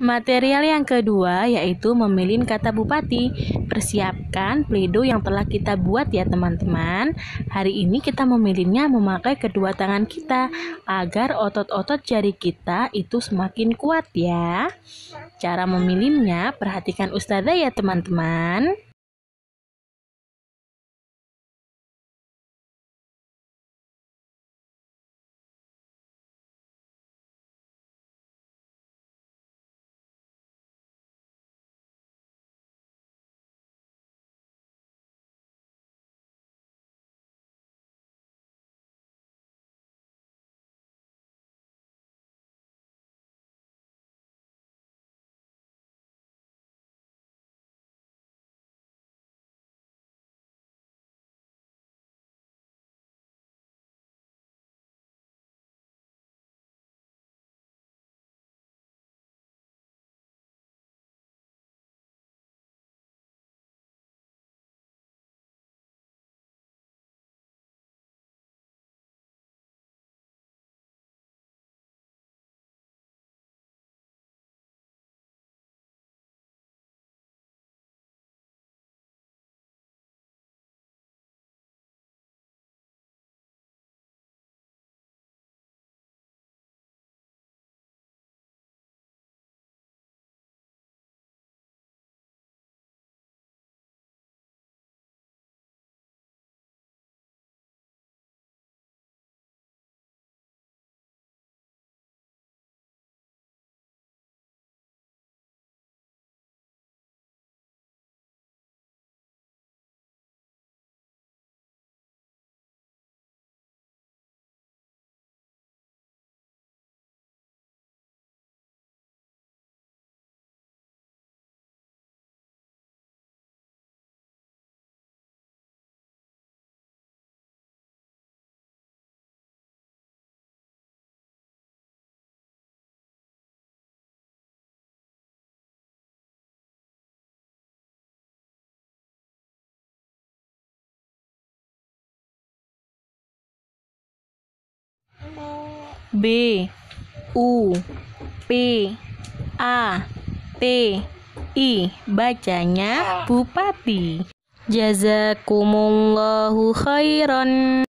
Material yang kedua yaitu memilih kata bupati. Persiapkan pledo yang telah kita buat ya teman-teman. Hari ini kita memilihnya memakai kedua tangan kita agar otot-otot jari kita itu semakin kuat ya. Cara memilihnya perhatikan ustazah ya teman-teman. B U P A T I bacanya bupati jazakumullahu khairan